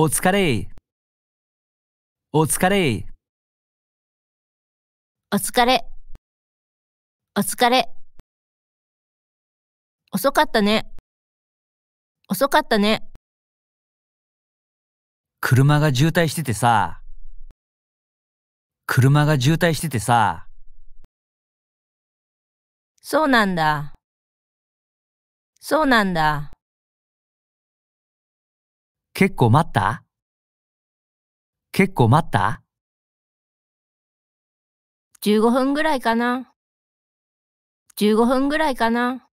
お疲れ。お疲れ。お疲れ。お疲れ。遅かったね。遅かったね。車が渋滞しててさ。車が渋滞しててさ。そうなんだ。そうなんだ。結構待った結構待った15分ぐらいかな15分ぐらいかな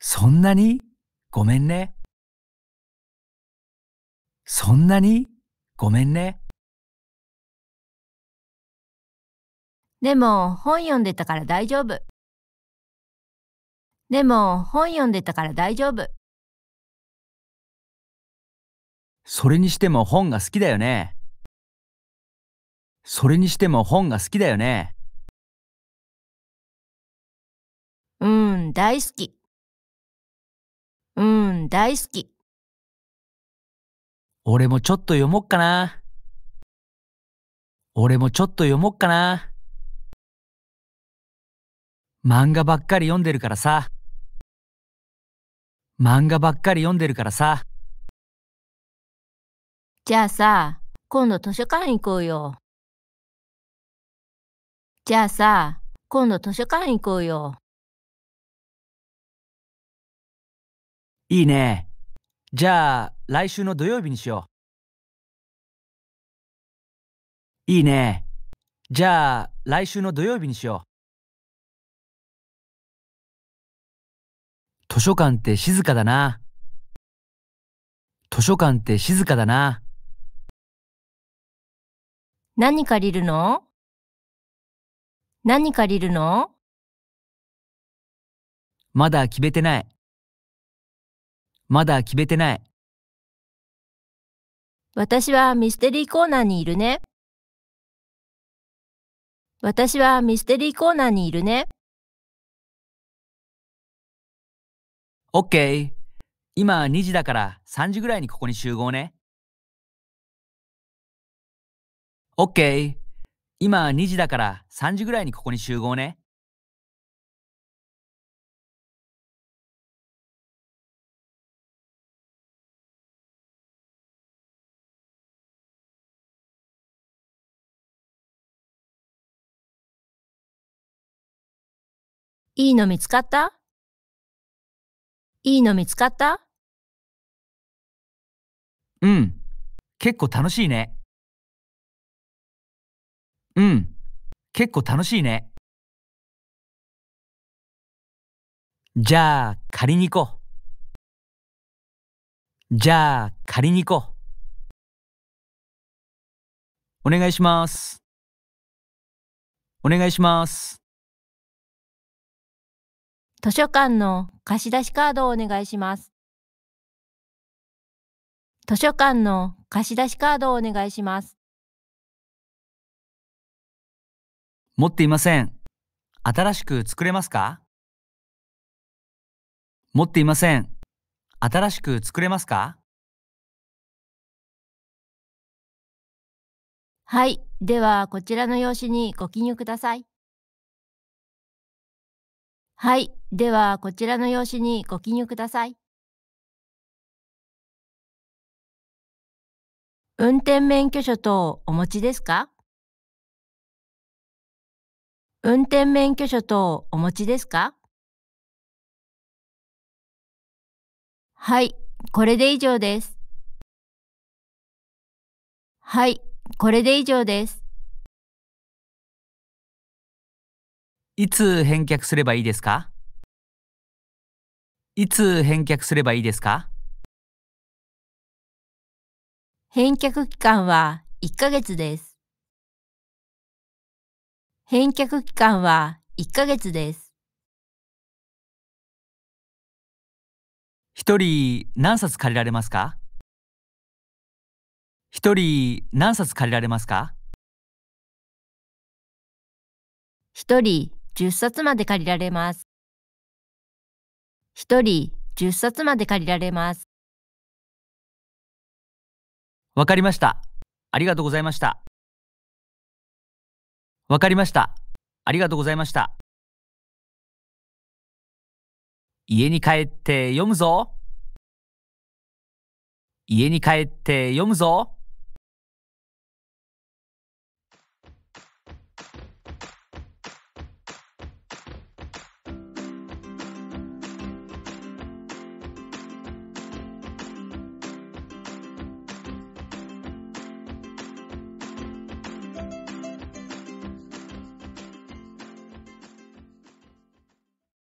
そんなにごめんねそんなにごめんねでも本読んでたから大丈夫でも本読んでたから大丈夫。それにしても本が好きだよね。それにしても本が好きだよね。うん、大好き。うん、大好き。俺もちょっと読もっかな。俺もちょっと読もっかな。漫画ばっかり読んでるからさ。漫画ばっかり読んでるからさ。じゃあさ、今度図書館行こうよ。じゃあさ、今度図書館行こうよ。いいね。じゃあ、来週の土曜日にしよう。いいね。じゃあ、来週の土曜日にしよう。図書館って静かだな。図書館って静かだな。何借りるの何借りるのまだ決めてない。まだ決めてない。私はミステリーコーナーにいるね。私はミステリーコーナーにいるね。オッケー。今2時だから3時ぐらいにここに集合ね。OK。今2時だから3時ぐらいにここに集合ね。いいの見つかったいいの見つかったうん。結構楽しいね。うん。結構楽しいね。じゃあ、借りに行こう。じゃあ、借りに行こう。お願いします。お願いします。図書館の貸し出しカードをお願いします。図書館の貸し出しカードをお願いします。持っていません。新しく作れますか持っていません。新しく作れますかはい。では、こちらの用紙にご記入ください。はい。では、こちらの用紙にご記入ください。運転免許証等お持ちですか運転免許証等お持ちですかはい、これで以上です。はい、これで以上です。いつ返却すればいいですかいつ返却すればいいですか返却期間は1ヶ月です。返却期間は1ヶ月です。一人何冊借りられますか一人何冊借りられますか一人十冊まで借りられます。一人十冊まで借りられます。わかりました。ありがとうございました。わかりました。ありがとうございました。家に帰って読むぞ。家に帰って読むぞ。